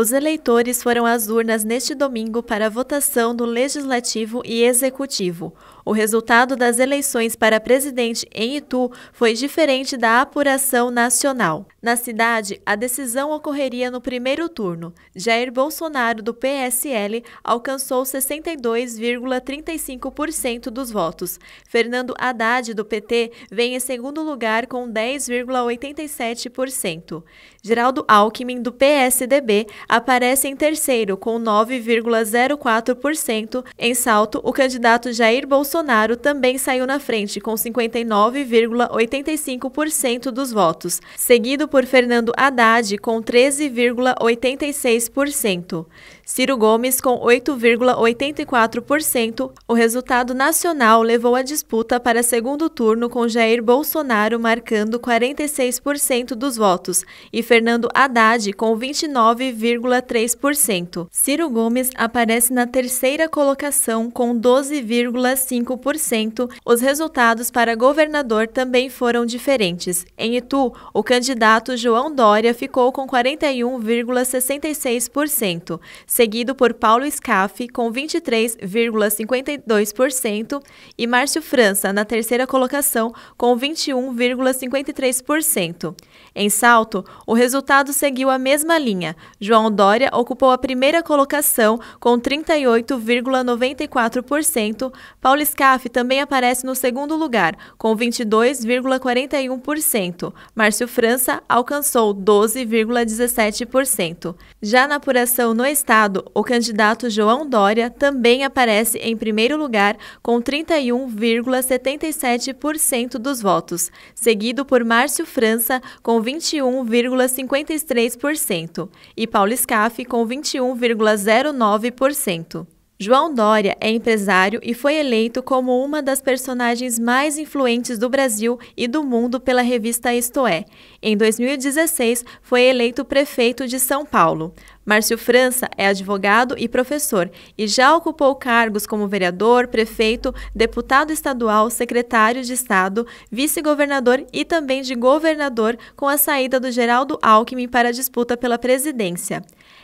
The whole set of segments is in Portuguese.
Os eleitores foram às urnas neste domingo para a votação do Legislativo e Executivo. O resultado das eleições para presidente em Itu foi diferente da apuração nacional. Na cidade, a decisão ocorreria no primeiro turno. Jair Bolsonaro, do PSL, alcançou 62,35% dos votos. Fernando Haddad, do PT, vem em segundo lugar com 10,87%. Geraldo Alckmin, do PSDB, aparece em terceiro com 9,04%. Em salto, o candidato Jair Bolsonaro Bolsonaro também saiu na frente com 59,85% dos votos, seguido por Fernando Haddad com 13,86%. Ciro Gomes com 8,84%, o resultado nacional levou a disputa para segundo turno com Jair Bolsonaro marcando 46% dos votos e Fernando Haddad com 29,3%. Ciro Gomes aparece na terceira colocação com 12,5%. Os resultados para governador também foram diferentes. Em Itu, o candidato João Dória ficou com 41,66% seguido por Paulo Scaff com 23,52% e Márcio França na terceira colocação com 21,53%. Em salto, o resultado seguiu a mesma linha. João Dória ocupou a primeira colocação com 38,94%. Paulo Scaff também aparece no segundo lugar com 22,41%. Márcio França alcançou 12,17%. Já na apuração no estado Estado, o candidato João Dória também aparece em primeiro lugar com 31,77% dos votos, seguido por Márcio França com 21,53% e Paulo Scaff com 21,09%. João Dória é empresário e foi eleito como uma das personagens mais influentes do Brasil e do mundo pela revista Isto É. Em 2016, foi eleito prefeito de São Paulo. Márcio França é advogado e professor e já ocupou cargos como vereador, prefeito, deputado estadual, secretário de Estado, vice-governador e também de governador com a saída do Geraldo Alckmin para a disputa pela presidência.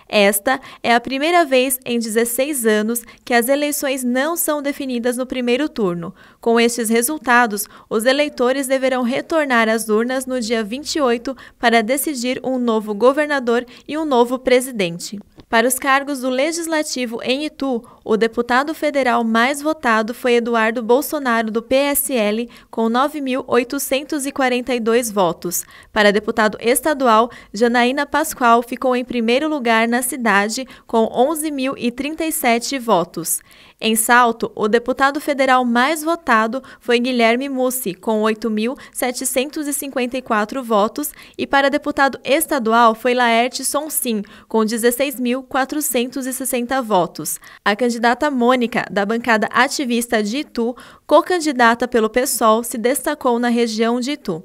Esta é a primeira vez em 16 anos que as eleições não são definidas no primeiro turno. Com estes resultados, os eleitores deverão retornar às urnas no dia 28 para decidir um novo governador e um novo presidente. Para os cargos do Legislativo em Itu, o deputado federal mais votado foi Eduardo Bolsonaro, do PSL, com 9.842 votos. Para deputado estadual, Janaína Pascoal ficou em primeiro lugar na cidade, com 11.037 votos. Em Salto, o deputado federal mais votado foi Guilherme Mussi, com 8.754 votos, e para deputado estadual foi Laerte Sonsim, com 16.460 votos. A candidata Mônica, da bancada ativista de Itu, co-candidata pelo PSOL, se destacou na região de Itu.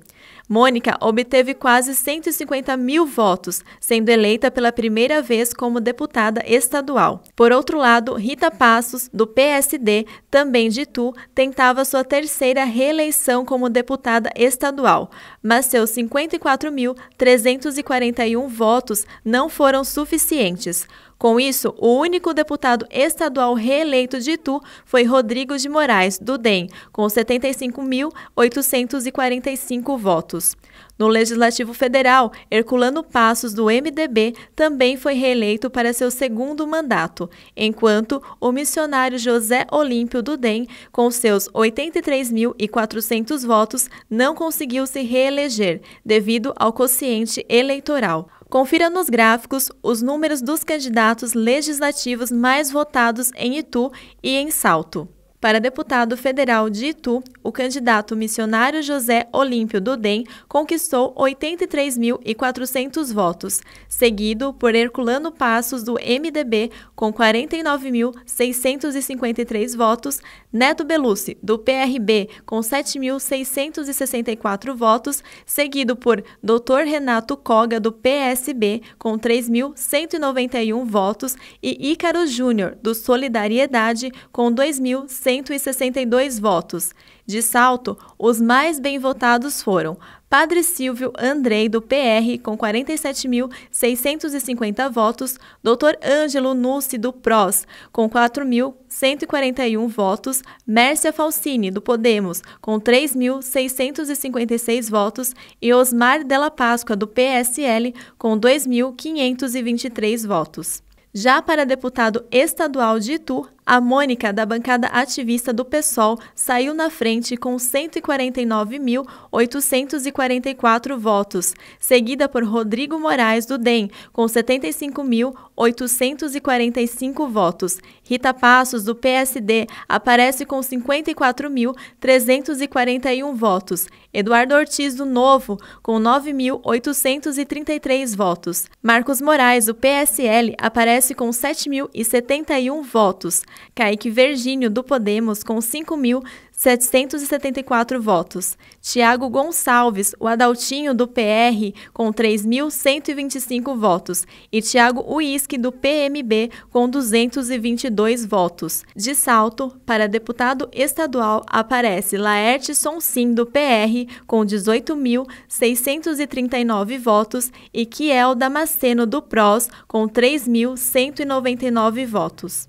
Mônica obteve quase 150 mil votos, sendo eleita pela primeira vez como deputada estadual. Por outro lado, Rita Passos, do PSD, também de Itu, tentava sua terceira reeleição como deputada estadual, mas seus 54.341 votos não foram suficientes. Com isso, o único deputado estadual reeleito de Itu foi Rodrigo de Moraes, do DEM, com 75.845 votos. No Legislativo Federal, Herculano Passos, do MDB, também foi reeleito para seu segundo mandato, enquanto o missionário José Olímpio do DEM, com seus 83.400 votos, não conseguiu se reeleger devido ao quociente eleitoral. Confira nos gráficos os números dos candidatos legislativos mais votados em Itu e em Salto. Para deputado federal de Itu, o candidato missionário José Olímpio Dudem conquistou 83.400 votos, seguido por Herculano Passos, do MDB, com 49.653 votos, Neto Belucci, do PRB, com 7.664 votos, seguido por Dr. Renato Coga, do PSB, com 3.191 votos, e Ícaro Júnior, do Solidariedade, com 2.100 162 votos. De salto, os mais bem votados foram Padre Silvio Andrei, do PR, com 47.650 votos, Dr. Ângelo Nussi, do PROS, com 4.141 votos, Mércia Falcini do Podemos, com 3.656 votos e Osmar Della Páscoa, do PSL, com 2.523 votos. Já para deputado estadual de Itu, a Mônica, da bancada ativista do PSOL, saiu na frente com 149.844 votos, seguida por Rodrigo Moraes, do DEM, com 75.845 votos. Rita Passos, do PSD, aparece com 54.341 votos. Eduardo Ortiz, do Novo, com 9.833 votos. Marcos Moraes, do PSL, aparece com 7.071 votos. Kaique Virgínio, do Podemos, com 5.774 votos. Tiago Gonçalves, o Adaltinho, do PR, com 3.125 votos. E Tiago Uísque, do PMB, com 222 votos. De salto, para deputado estadual, aparece Laerte Sonsim, do PR, com 18.639 votos. E Kiel Damasceno, do PROS, com 3.199 votos.